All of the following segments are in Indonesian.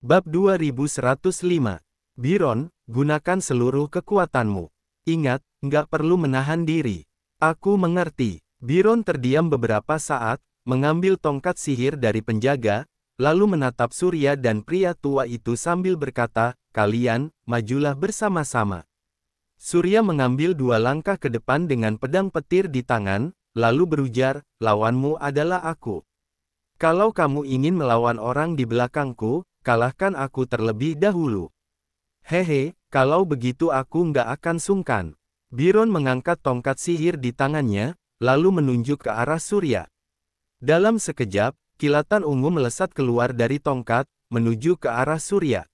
Bab 2105. Biron, gunakan seluruh kekuatanmu. Ingat, nggak perlu menahan diri. Aku mengerti. Biron terdiam beberapa saat, mengambil tongkat sihir dari penjaga, lalu menatap Surya dan pria tua itu sambil berkata, kalian, majulah bersama-sama. Surya mengambil dua langkah ke depan dengan pedang petir di tangan, lalu berujar, lawanmu adalah aku. Kalau kamu ingin melawan orang di belakangku, kalahkan aku terlebih dahulu. Hehe, kalau begitu aku nggak akan sungkan. Biron mengangkat tongkat sihir di tangannya, lalu menunjuk ke arah Surya. Dalam sekejap, kilatan ungu melesat keluar dari tongkat, menuju ke arah Surya.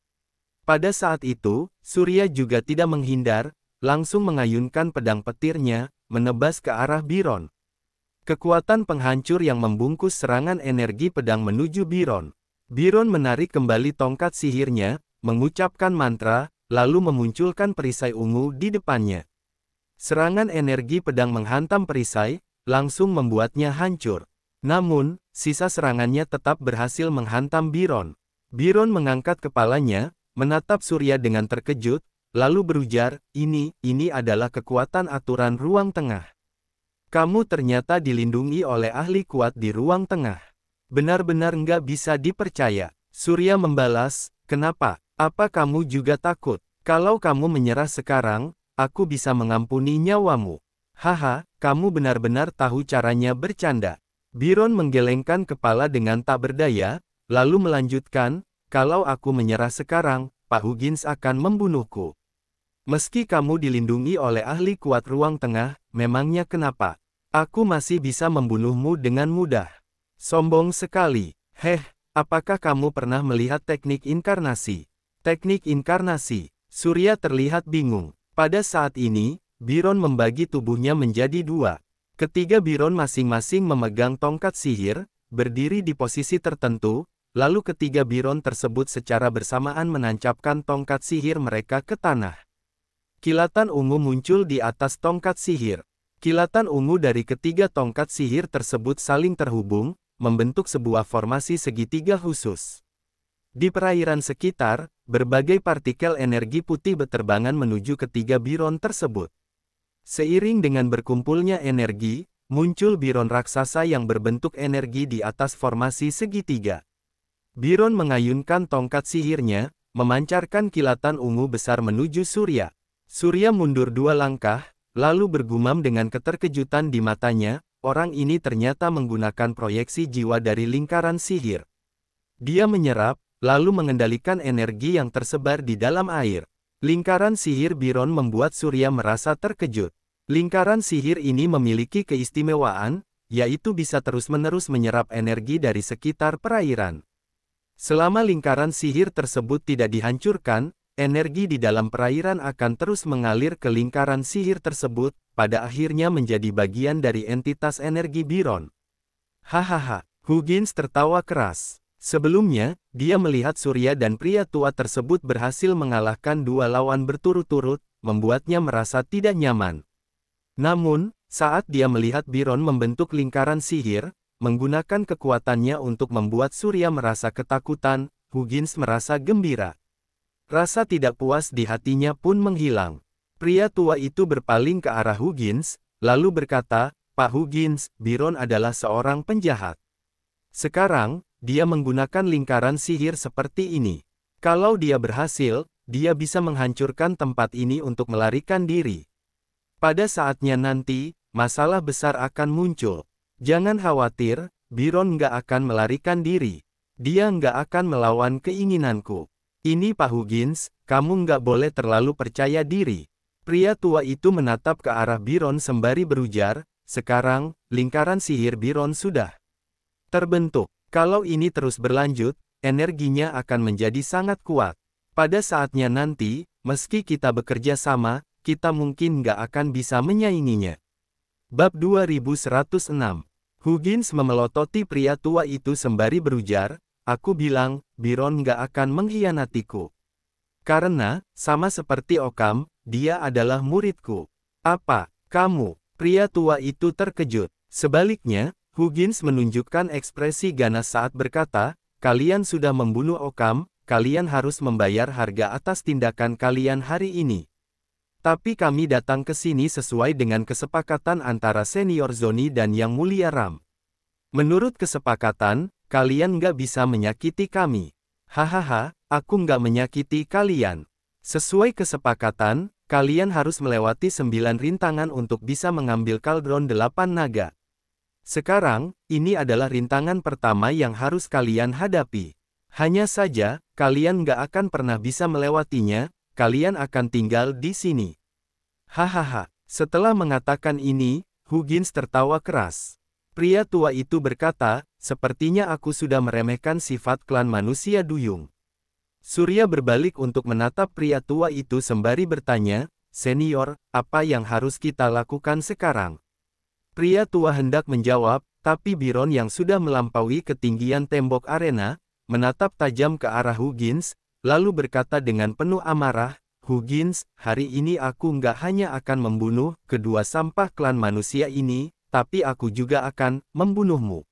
Pada saat itu, Surya juga tidak menghindar, langsung mengayunkan pedang petirnya, menebas ke arah Biron. Kekuatan penghancur yang membungkus serangan energi pedang menuju Biron. Biron menarik kembali tongkat sihirnya, mengucapkan mantra, lalu memunculkan perisai ungu di depannya. Serangan energi pedang menghantam perisai, langsung membuatnya hancur. Namun, sisa serangannya tetap berhasil menghantam Biron. Biron mengangkat kepalanya, menatap Surya dengan terkejut, lalu berujar, ini, ini adalah kekuatan aturan ruang tengah. Kamu ternyata dilindungi oleh ahli kuat di ruang tengah. Benar-benar nggak bisa dipercaya. Surya membalas, kenapa? Apa kamu juga takut? Kalau kamu menyerah sekarang, aku bisa mengampuni nyawamu. Haha, kamu benar-benar tahu caranya bercanda. Biron menggelengkan kepala dengan tak berdaya, lalu melanjutkan, kalau aku menyerah sekarang, Pak Huggins akan membunuhku. Meski kamu dilindungi oleh ahli kuat ruang tengah, memangnya kenapa? Aku masih bisa membunuhmu dengan mudah. Sombong sekali. Heh, apakah kamu pernah melihat teknik inkarnasi? Teknik inkarnasi. Surya terlihat bingung. Pada saat ini, Biron membagi tubuhnya menjadi dua. Ketiga Biron masing-masing memegang tongkat sihir, berdiri di posisi tertentu, lalu ketiga Biron tersebut secara bersamaan menancapkan tongkat sihir mereka ke tanah. Kilatan ungu muncul di atas tongkat sihir. Kilatan ungu dari ketiga tongkat sihir tersebut saling terhubung, membentuk sebuah formasi segitiga khusus. Di perairan sekitar, berbagai partikel energi putih berterbangan menuju ketiga biron tersebut. Seiring dengan berkumpulnya energi, muncul biron raksasa yang berbentuk energi di atas formasi segitiga. Biron mengayunkan tongkat sihirnya, memancarkan kilatan ungu besar menuju Surya. Surya mundur dua langkah, lalu bergumam dengan keterkejutan di matanya, Orang ini ternyata menggunakan proyeksi jiwa dari lingkaran sihir. Dia menyerap, lalu mengendalikan energi yang tersebar di dalam air. Lingkaran sihir Biron membuat Surya merasa terkejut. Lingkaran sihir ini memiliki keistimewaan, yaitu bisa terus-menerus menyerap energi dari sekitar perairan. Selama lingkaran sihir tersebut tidak dihancurkan, energi di dalam perairan akan terus mengalir ke lingkaran sihir tersebut, pada akhirnya menjadi bagian dari entitas energi Biron. Hahaha, Huggins tertawa keras. Sebelumnya, dia melihat Surya dan pria tua tersebut berhasil mengalahkan dua lawan berturut-turut, membuatnya merasa tidak nyaman. Namun, saat dia melihat Biron membentuk lingkaran sihir, menggunakan kekuatannya untuk membuat Surya merasa ketakutan, Huggins merasa gembira. Rasa tidak puas di hatinya pun menghilang. Pria tua itu berpaling ke arah Huggins, lalu berkata, Pak Huggins, Biron adalah seorang penjahat. Sekarang, dia menggunakan lingkaran sihir seperti ini. Kalau dia berhasil, dia bisa menghancurkan tempat ini untuk melarikan diri. Pada saatnya nanti, masalah besar akan muncul. Jangan khawatir, Biron nggak akan melarikan diri. Dia nggak akan melawan keinginanku. Ini Pak Huggins, kamu nggak boleh terlalu percaya diri. Pria tua itu menatap ke arah Biron sembari berujar, sekarang, lingkaran sihir Biron sudah terbentuk. Kalau ini terus berlanjut, energinya akan menjadi sangat kuat. Pada saatnya nanti, meski kita bekerja sama, kita mungkin nggak akan bisa menyainginya. Bab 2106 Huggins memelototi pria tua itu sembari berujar, Aku bilang, Biron gak akan mengkhianatiku. Karena, sama seperti Okam, dia adalah muridku. Apa, kamu, pria tua itu terkejut. Sebaliknya, Huggins menunjukkan ekspresi ganas saat berkata, kalian sudah membunuh Okam, kalian harus membayar harga atas tindakan kalian hari ini. Tapi kami datang ke sini sesuai dengan kesepakatan antara senior Zoni dan Yang Mulia Ram. Menurut kesepakatan, Kalian nggak bisa menyakiti kami. Hahaha, aku nggak menyakiti kalian. Sesuai kesepakatan, kalian harus melewati sembilan rintangan untuk bisa mengambil kaldron delapan naga. Sekarang, ini adalah rintangan pertama yang harus kalian hadapi. Hanya saja, kalian nggak akan pernah bisa melewatinya, kalian akan tinggal di sini. Hahaha, setelah mengatakan ini, Huggins tertawa keras. Pria tua itu berkata, Sepertinya aku sudah meremehkan sifat klan manusia duyung. Surya berbalik untuk menatap pria tua itu sembari bertanya, Senior, apa yang harus kita lakukan sekarang? Pria tua hendak menjawab, tapi Biron yang sudah melampaui ketinggian tembok arena, menatap tajam ke arah Huggins, lalu berkata dengan penuh amarah, Huggins, hari ini aku nggak hanya akan membunuh kedua sampah klan manusia ini, tapi aku juga akan membunuhmu.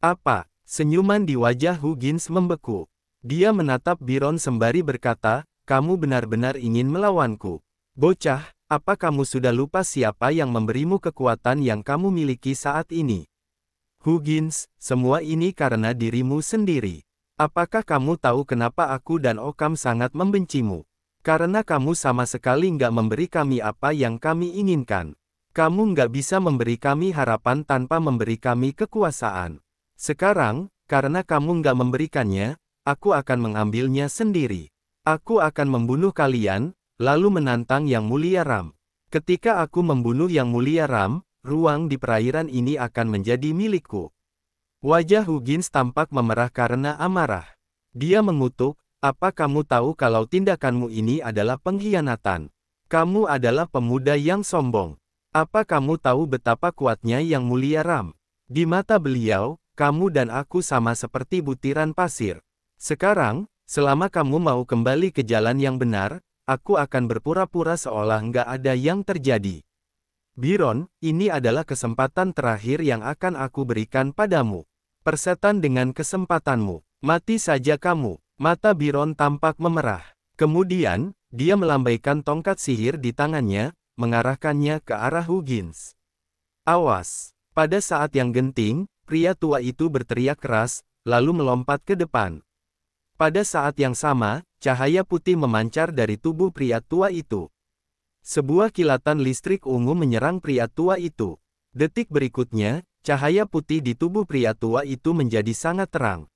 Apa? Senyuman di wajah Huggins membeku. Dia menatap Biron sembari berkata, kamu benar-benar ingin melawanku. Bocah, apa kamu sudah lupa siapa yang memberimu kekuatan yang kamu miliki saat ini? Huggins, semua ini karena dirimu sendiri. Apakah kamu tahu kenapa aku dan Okam sangat membencimu? Karena kamu sama sekali nggak memberi kami apa yang kami inginkan. Kamu nggak bisa memberi kami harapan tanpa memberi kami kekuasaan. Sekarang, karena kamu nggak memberikannya, aku akan mengambilnya sendiri. Aku akan membunuh kalian, lalu menantang Yang Mulia Ram. Ketika aku membunuh Yang Mulia Ram, ruang di perairan ini akan menjadi milikku. Wajah Hugins tampak memerah karena amarah. Dia mengutuk, apa kamu tahu kalau tindakanmu ini adalah pengkhianatan? Kamu adalah pemuda yang sombong. Apa kamu tahu betapa kuatnya Yang Mulia Ram? Di mata beliau, kamu dan aku sama seperti butiran pasir. Sekarang, selama kamu mau kembali ke jalan yang benar, aku akan berpura-pura seolah nggak ada yang terjadi. Biron, ini adalah kesempatan terakhir yang akan aku berikan padamu. Persetan dengan kesempatanmu. Mati saja kamu. Mata Biron tampak memerah. Kemudian, dia melambaikan tongkat sihir di tangannya, mengarahkannya ke arah Huggins. Awas! Pada saat yang genting, Pria tua itu berteriak keras, lalu melompat ke depan. Pada saat yang sama, cahaya putih memancar dari tubuh pria tua itu. Sebuah kilatan listrik ungu menyerang pria tua itu. Detik berikutnya, cahaya putih di tubuh pria tua itu menjadi sangat terang.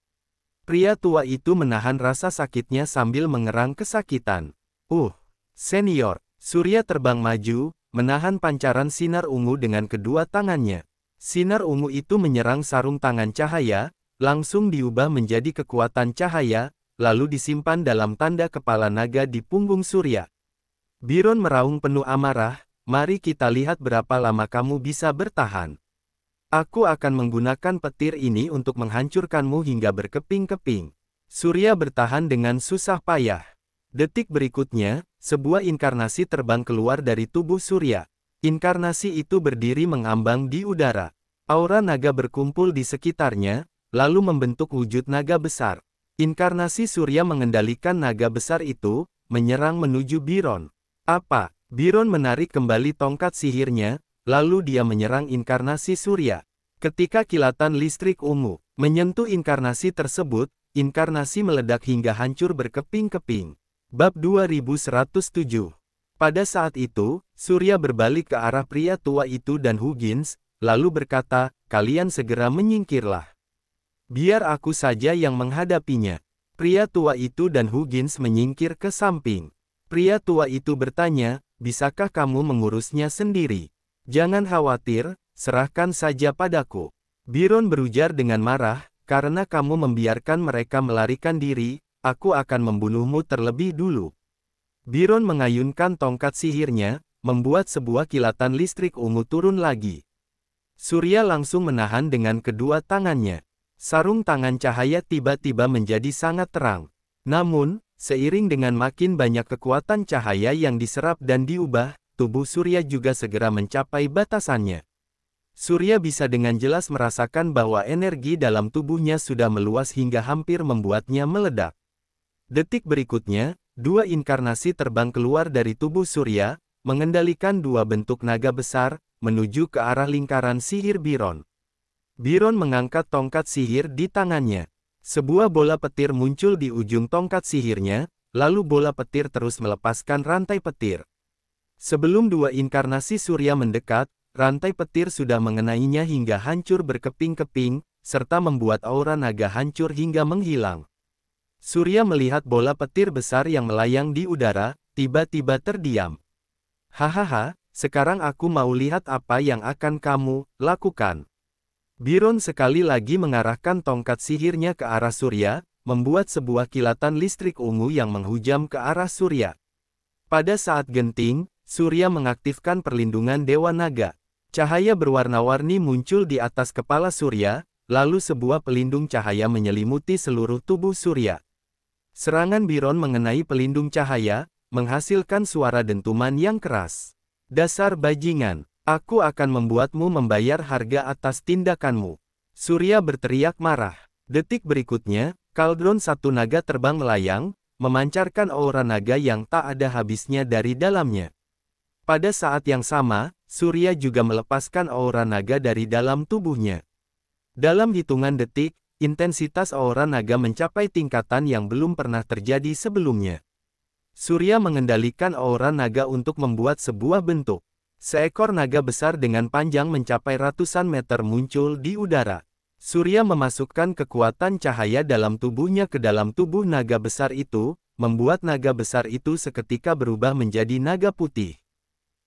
Pria tua itu menahan rasa sakitnya sambil mengerang kesakitan. Uh, senior, Surya terbang maju, menahan pancaran sinar ungu dengan kedua tangannya. Sinar ungu itu menyerang sarung tangan cahaya, langsung diubah menjadi kekuatan cahaya, lalu disimpan dalam tanda kepala naga di punggung Surya. Biron meraung penuh amarah, mari kita lihat berapa lama kamu bisa bertahan. Aku akan menggunakan petir ini untuk menghancurkanmu hingga berkeping-keping. Surya bertahan dengan susah payah. Detik berikutnya, sebuah inkarnasi terbang keluar dari tubuh Surya. Inkarnasi itu berdiri mengambang di udara. Aura naga berkumpul di sekitarnya, lalu membentuk wujud naga besar. Inkarnasi Surya mengendalikan naga besar itu, menyerang menuju Biron. Apa? Biron menarik kembali tongkat sihirnya, lalu dia menyerang inkarnasi Surya. Ketika kilatan listrik ungu menyentuh inkarnasi tersebut, inkarnasi meledak hingga hancur berkeping-keping. Bab 2107 pada saat itu, Surya berbalik ke arah pria tua itu dan Huggins, lalu berkata, kalian segera menyingkirlah. Biar aku saja yang menghadapinya. Pria tua itu dan Huggins menyingkir ke samping. Pria tua itu bertanya, bisakah kamu mengurusnya sendiri? Jangan khawatir, serahkan saja padaku. Biron berujar dengan marah, karena kamu membiarkan mereka melarikan diri, aku akan membunuhmu terlebih dulu. Biron mengayunkan tongkat sihirnya, membuat sebuah kilatan listrik ungu turun lagi. Surya langsung menahan dengan kedua tangannya. Sarung tangan cahaya tiba-tiba menjadi sangat terang. Namun, seiring dengan makin banyak kekuatan cahaya yang diserap dan diubah, tubuh Surya juga segera mencapai batasannya. Surya bisa dengan jelas merasakan bahwa energi dalam tubuhnya sudah meluas hingga hampir membuatnya meledak. Detik berikutnya, Dua inkarnasi terbang keluar dari tubuh Surya, mengendalikan dua bentuk naga besar, menuju ke arah lingkaran sihir Biron. Biron mengangkat tongkat sihir di tangannya. Sebuah bola petir muncul di ujung tongkat sihirnya, lalu bola petir terus melepaskan rantai petir. Sebelum dua inkarnasi Surya mendekat, rantai petir sudah mengenainya hingga hancur berkeping-keping, serta membuat aura naga hancur hingga menghilang. Surya melihat bola petir besar yang melayang di udara, tiba-tiba terdiam. Hahaha, sekarang aku mau lihat apa yang akan kamu lakukan. Biron sekali lagi mengarahkan tongkat sihirnya ke arah Surya, membuat sebuah kilatan listrik ungu yang menghujam ke arah Surya. Pada saat genting, Surya mengaktifkan perlindungan Dewa Naga. Cahaya berwarna-warni muncul di atas kepala Surya, lalu sebuah pelindung cahaya menyelimuti seluruh tubuh Surya. Serangan Biron mengenai pelindung cahaya, menghasilkan suara dentuman yang keras. Dasar bajingan, aku akan membuatmu membayar harga atas tindakanmu. Surya berteriak marah. Detik berikutnya, kaldron satu naga terbang melayang, memancarkan aura naga yang tak ada habisnya dari dalamnya. Pada saat yang sama, Surya juga melepaskan aura naga dari dalam tubuhnya. Dalam hitungan detik, intensitas aura naga mencapai tingkatan yang belum pernah terjadi sebelumnya. Surya mengendalikan aura naga untuk membuat sebuah bentuk. Seekor naga besar dengan panjang mencapai ratusan meter muncul di udara. Surya memasukkan kekuatan cahaya dalam tubuhnya ke dalam tubuh naga besar itu, membuat naga besar itu seketika berubah menjadi naga putih.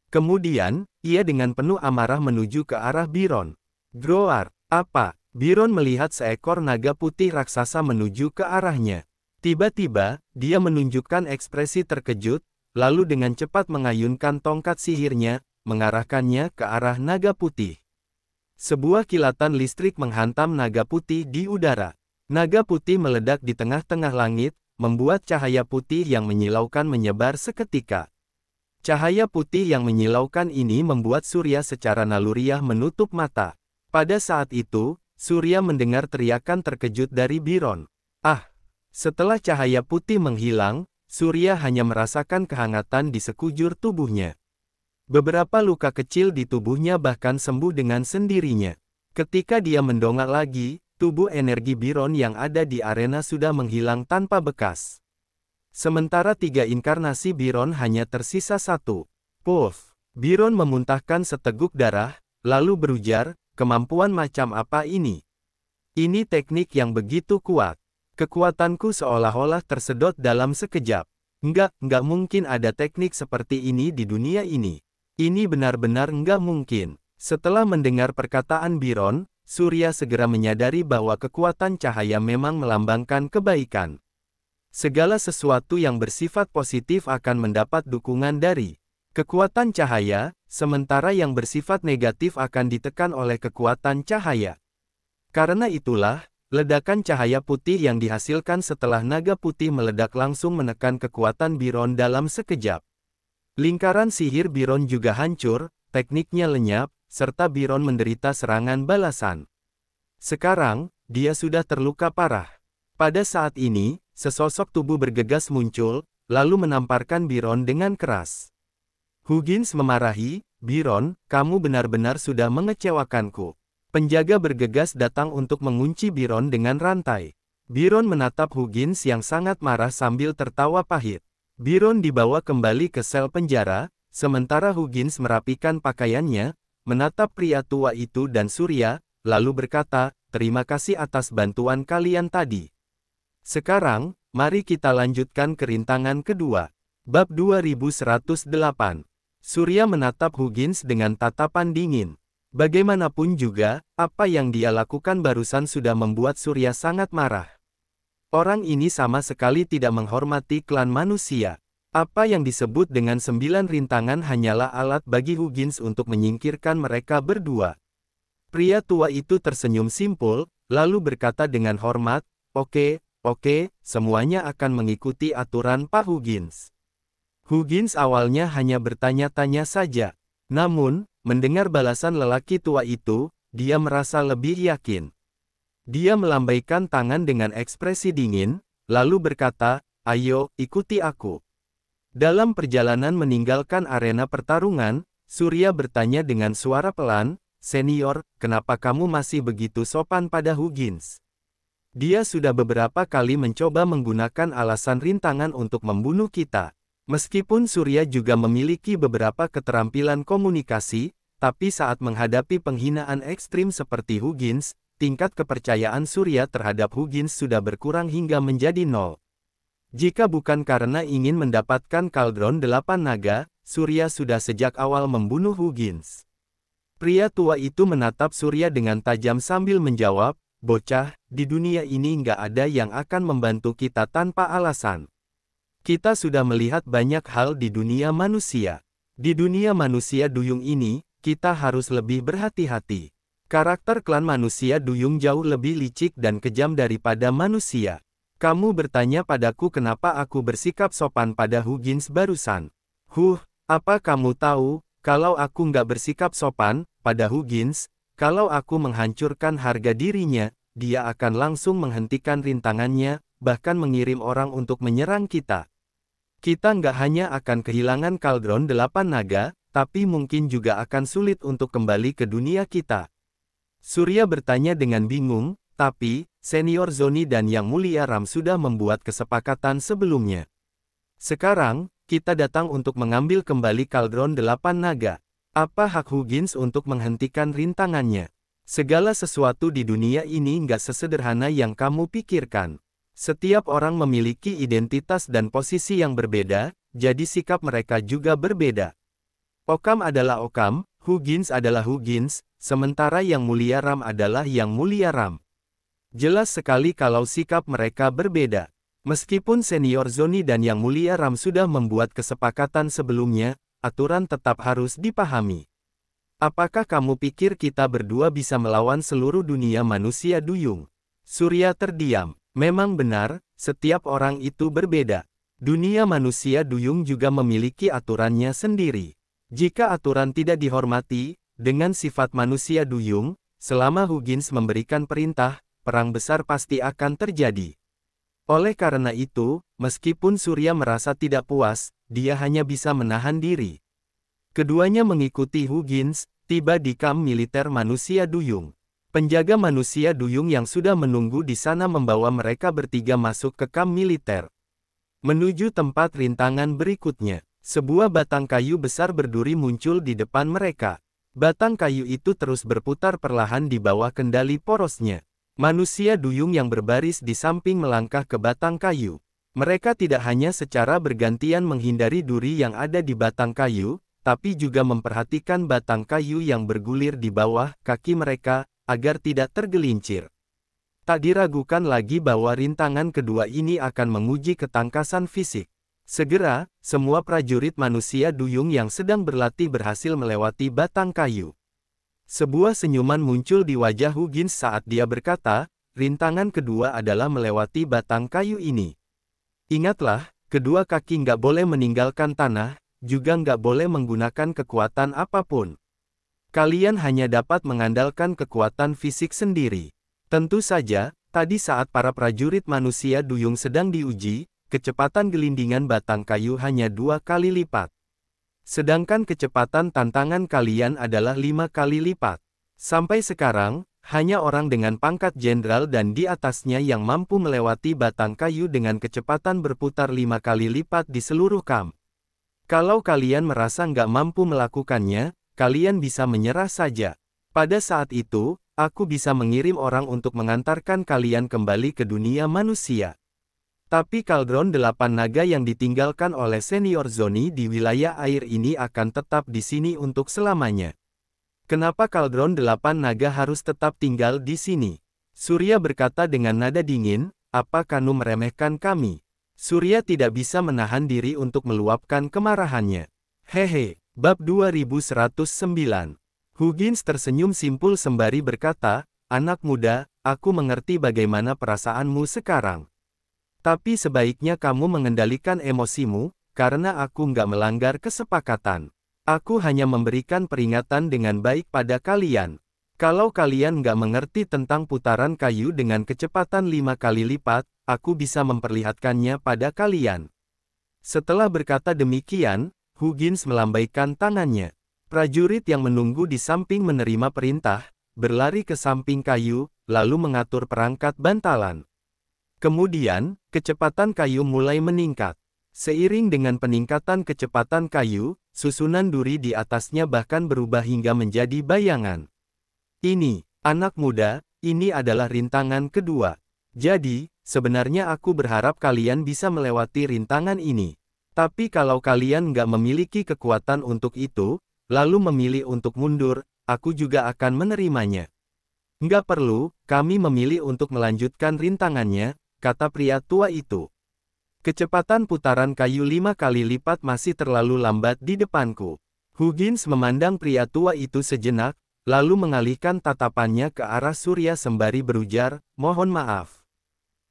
Kemudian, ia dengan penuh amarah menuju ke arah Biron. Groar, apa? Biron melihat seekor naga putih raksasa menuju ke arahnya. Tiba-tiba, dia menunjukkan ekspresi terkejut, lalu dengan cepat mengayunkan tongkat sihirnya, mengarahkannya ke arah naga putih. Sebuah kilatan listrik menghantam naga putih di udara. Naga putih meledak di tengah-tengah langit, membuat cahaya putih yang menyilaukan menyebar seketika. Cahaya putih yang menyilaukan ini membuat surya secara naluriah menutup mata. Pada saat itu, Surya mendengar teriakan terkejut dari Biron. Ah! Setelah cahaya putih menghilang, Surya hanya merasakan kehangatan di sekujur tubuhnya. Beberapa luka kecil di tubuhnya bahkan sembuh dengan sendirinya. Ketika dia mendongak lagi, tubuh energi Biron yang ada di arena sudah menghilang tanpa bekas. Sementara tiga inkarnasi Biron hanya tersisa satu. Puff! Biron memuntahkan seteguk darah, lalu berujar, Kemampuan macam apa ini? Ini teknik yang begitu kuat. Kekuatanku seolah-olah tersedot dalam sekejap. Enggak, enggak mungkin ada teknik seperti ini di dunia ini. Ini benar-benar enggak mungkin. Setelah mendengar perkataan Biron, Surya segera menyadari bahwa kekuatan cahaya memang melambangkan kebaikan. Segala sesuatu yang bersifat positif akan mendapat dukungan dari kekuatan cahaya, sementara yang bersifat negatif akan ditekan oleh kekuatan cahaya. Karena itulah, ledakan cahaya putih yang dihasilkan setelah naga putih meledak langsung menekan kekuatan Biron dalam sekejap. Lingkaran sihir Biron juga hancur, tekniknya lenyap, serta Biron menderita serangan balasan. Sekarang, dia sudah terluka parah. Pada saat ini, sesosok tubuh bergegas muncul, lalu menamparkan Biron dengan keras. Huggins memarahi, Biron, kamu benar-benar sudah mengecewakanku. Penjaga bergegas datang untuk mengunci Biron dengan rantai. Biron menatap Huggins yang sangat marah sambil tertawa pahit. Biron dibawa kembali ke sel penjara, sementara Huggins merapikan pakaiannya, menatap pria tua itu dan Surya, lalu berkata, terima kasih atas bantuan kalian tadi. Sekarang, mari kita lanjutkan kerintangan kedua. Bab 2108 Surya menatap Huggins dengan tatapan dingin. Bagaimanapun juga, apa yang dia lakukan barusan sudah membuat Surya sangat marah. Orang ini sama sekali tidak menghormati klan manusia. Apa yang disebut dengan sembilan rintangan hanyalah alat bagi Huggins untuk menyingkirkan mereka berdua. Pria tua itu tersenyum simpul, lalu berkata dengan hormat, Oke, okay, oke, okay, semuanya akan mengikuti aturan Pak Huggins. Hugins awalnya hanya bertanya-tanya saja. Namun, mendengar balasan lelaki tua itu, dia merasa lebih yakin. Dia melambaikan tangan dengan ekspresi dingin, lalu berkata, ayo, ikuti aku. Dalam perjalanan meninggalkan arena pertarungan, Surya bertanya dengan suara pelan, senior, kenapa kamu masih begitu sopan pada Hugins? Dia sudah beberapa kali mencoba menggunakan alasan rintangan untuk membunuh kita, Meskipun Surya juga memiliki beberapa keterampilan komunikasi, tapi saat menghadapi penghinaan ekstrim seperti Huggins, tingkat kepercayaan Surya terhadap Huggins sudah berkurang hingga menjadi nol. Jika bukan karena ingin mendapatkan kaldron delapan naga, Surya sudah sejak awal membunuh Huggins. Pria tua itu menatap Surya dengan tajam sambil menjawab, Bocah, di dunia ini nggak ada yang akan membantu kita tanpa alasan. Kita sudah melihat banyak hal di dunia manusia. Di dunia manusia duyung ini, kita harus lebih berhati-hati. Karakter klan manusia duyung jauh lebih licik dan kejam daripada manusia. Kamu bertanya padaku kenapa aku bersikap sopan pada Huggins barusan. Huh, apa kamu tahu, kalau aku nggak bersikap sopan, pada Huggins, kalau aku menghancurkan harga dirinya, dia akan langsung menghentikan rintangannya, bahkan mengirim orang untuk menyerang kita. Kita nggak hanya akan kehilangan Kaldron Delapan Naga, tapi mungkin juga akan sulit untuk kembali ke dunia kita. Surya bertanya dengan bingung, tapi, senior Zoni dan Yang Mulia Ram sudah membuat kesepakatan sebelumnya. Sekarang, kita datang untuk mengambil kembali Kaldron Delapan Naga. Apa hak Huggins untuk menghentikan rintangannya? Segala sesuatu di dunia ini nggak sesederhana yang kamu pikirkan. Setiap orang memiliki identitas dan posisi yang berbeda, jadi sikap mereka juga berbeda. Okam adalah Okam, Huggins adalah Huggins, sementara yang mulia Ram adalah yang mulia Ram. Jelas sekali kalau sikap mereka berbeda. Meskipun senior Zoni dan yang mulia Ram sudah membuat kesepakatan sebelumnya, aturan tetap harus dipahami. Apakah kamu pikir kita berdua bisa melawan seluruh dunia manusia duyung? Surya terdiam. Memang benar, setiap orang itu berbeda. Dunia manusia duyung juga memiliki aturannya sendiri. Jika aturan tidak dihormati, dengan sifat manusia duyung, selama Huggins memberikan perintah, perang besar pasti akan terjadi. Oleh karena itu, meskipun Surya merasa tidak puas, dia hanya bisa menahan diri. Keduanya mengikuti Huggins, tiba di kam militer manusia duyung. Penjaga manusia duyung yang sudah menunggu di sana membawa mereka bertiga masuk ke kamp militer. Menuju tempat rintangan berikutnya, sebuah batang kayu besar berduri muncul di depan mereka. Batang kayu itu terus berputar perlahan di bawah kendali porosnya. Manusia duyung yang berbaris di samping melangkah ke batang kayu. Mereka tidak hanya secara bergantian menghindari duri yang ada di batang kayu, tapi juga memperhatikan batang kayu yang bergulir di bawah kaki mereka, agar tidak tergelincir. Tak diragukan lagi bahwa rintangan kedua ini akan menguji ketangkasan fisik. Segera, semua prajurit manusia duyung yang sedang berlatih berhasil melewati batang kayu. Sebuah senyuman muncul di wajah Hugin saat dia berkata, rintangan kedua adalah melewati batang kayu ini. Ingatlah, kedua kaki nggak boleh meninggalkan tanah, juga nggak boleh menggunakan kekuatan apapun. Kalian hanya dapat mengandalkan kekuatan fisik sendiri. Tentu saja, tadi saat para prajurit manusia duyung sedang diuji, kecepatan gelindingan batang kayu hanya dua kali lipat. Sedangkan kecepatan tantangan kalian adalah lima kali lipat. Sampai sekarang, hanya orang dengan pangkat jenderal dan di atasnya yang mampu melewati batang kayu dengan kecepatan berputar lima kali lipat di seluruh kamp. Kalau kalian merasa nggak mampu melakukannya, kalian bisa menyerah saja. Pada saat itu, aku bisa mengirim orang untuk mengantarkan kalian kembali ke dunia manusia. Tapi kaldron delapan naga yang ditinggalkan oleh senior Zoni di wilayah air ini akan tetap di sini untuk selamanya. Kenapa kaldron delapan naga harus tetap tinggal di sini? Surya berkata dengan nada dingin, apa Kanu meremehkan kami? Surya tidak bisa menahan diri untuk meluapkan kemarahannya. Hehe. Bab 2109. Huggins tersenyum simpul sembari berkata, Anak muda, aku mengerti bagaimana perasaanmu sekarang. Tapi sebaiknya kamu mengendalikan emosimu, karena aku nggak melanggar kesepakatan. Aku hanya memberikan peringatan dengan baik pada kalian. Kalau kalian nggak mengerti tentang putaran kayu dengan kecepatan lima kali lipat, aku bisa memperlihatkannya pada kalian. Setelah berkata demikian, Hugins melambaikan tangannya. Prajurit yang menunggu di samping menerima perintah, berlari ke samping kayu, lalu mengatur perangkat bantalan. Kemudian, kecepatan kayu mulai meningkat. Seiring dengan peningkatan kecepatan kayu, susunan duri di atasnya bahkan berubah hingga menjadi bayangan. Ini, anak muda, ini adalah rintangan kedua. Jadi, sebenarnya aku berharap kalian bisa melewati rintangan ini. Tapi kalau kalian nggak memiliki kekuatan untuk itu, lalu memilih untuk mundur, aku juga akan menerimanya. Nggak perlu, kami memilih untuk melanjutkan rintangannya, kata pria tua itu. Kecepatan putaran kayu lima kali lipat masih terlalu lambat di depanku. Huggins memandang pria tua itu sejenak, lalu mengalihkan tatapannya ke arah surya sembari berujar, mohon maaf.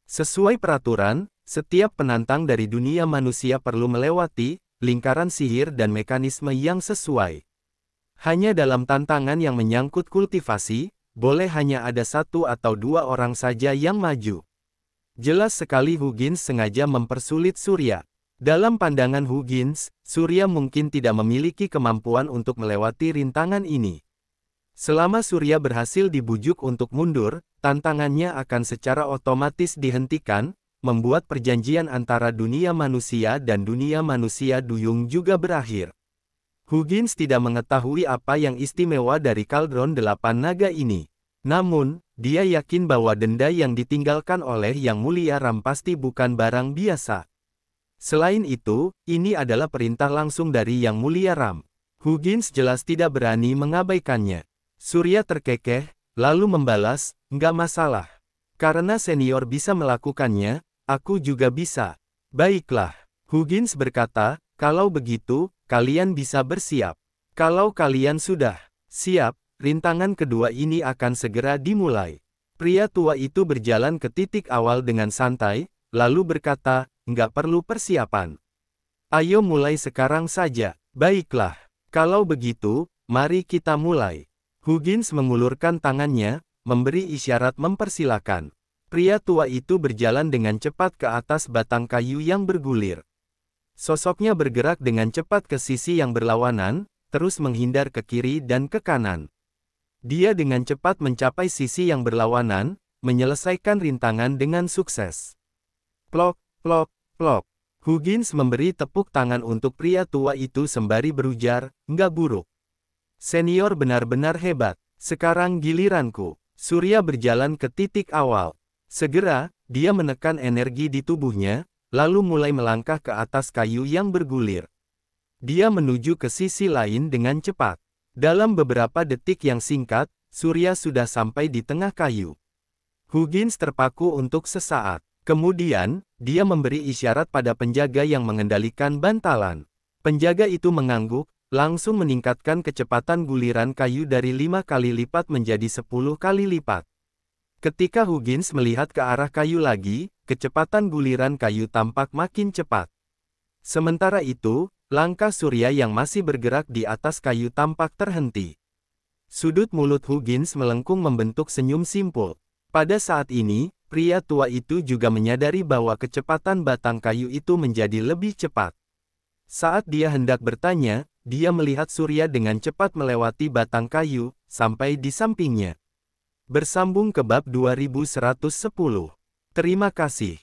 Sesuai peraturan, setiap penantang dari dunia manusia perlu melewati lingkaran sihir dan mekanisme yang sesuai. Hanya dalam tantangan yang menyangkut kultivasi, boleh hanya ada satu atau dua orang saja yang maju. Jelas sekali Huggins sengaja mempersulit Surya. Dalam pandangan Huggins, Surya mungkin tidak memiliki kemampuan untuk melewati rintangan ini. Selama Surya berhasil dibujuk untuk mundur, tantangannya akan secara otomatis dihentikan, membuat perjanjian antara dunia manusia dan dunia manusia duyung juga berakhir. Huggins tidak mengetahui apa yang istimewa dari kaldron delapan naga ini. Namun, dia yakin bahwa denda yang ditinggalkan oleh Yang Mulia Ram pasti bukan barang biasa. Selain itu, ini adalah perintah langsung dari Yang Mulia Ram. Huggins jelas tidak berani mengabaikannya. Surya terkekeh, lalu membalas, nggak masalah. Karena senior bisa melakukannya, Aku juga bisa. Baiklah. Huggins berkata, kalau begitu, kalian bisa bersiap. Kalau kalian sudah siap, rintangan kedua ini akan segera dimulai. Pria tua itu berjalan ke titik awal dengan santai, lalu berkata, nggak perlu persiapan. Ayo mulai sekarang saja. Baiklah. Kalau begitu, mari kita mulai. Huggins mengulurkan tangannya, memberi isyarat mempersilakan. Pria tua itu berjalan dengan cepat ke atas batang kayu yang bergulir. Sosoknya bergerak dengan cepat ke sisi yang berlawanan, terus menghindar ke kiri dan ke kanan. Dia dengan cepat mencapai sisi yang berlawanan, menyelesaikan rintangan dengan sukses. Plok, plok, plok. Huggins memberi tepuk tangan untuk pria tua itu sembari berujar, nggak buruk. Senior benar-benar hebat. Sekarang giliranku. Surya berjalan ke titik awal. Segera, dia menekan energi di tubuhnya, lalu mulai melangkah ke atas kayu yang bergulir. Dia menuju ke sisi lain dengan cepat. Dalam beberapa detik yang singkat, Surya sudah sampai di tengah kayu. Hugins terpaku untuk sesaat. Kemudian, dia memberi isyarat pada penjaga yang mengendalikan bantalan. Penjaga itu mengangguk, langsung meningkatkan kecepatan guliran kayu dari lima kali lipat menjadi sepuluh kali lipat. Ketika Huggins melihat ke arah kayu lagi, kecepatan guliran kayu tampak makin cepat. Sementara itu, langkah surya yang masih bergerak di atas kayu tampak terhenti. Sudut mulut Huggins melengkung membentuk senyum simpul. Pada saat ini, pria tua itu juga menyadari bahwa kecepatan batang kayu itu menjadi lebih cepat. Saat dia hendak bertanya, dia melihat Surya dengan cepat melewati batang kayu, sampai di sampingnya. Bersambung ke bab 2110. Terima kasih.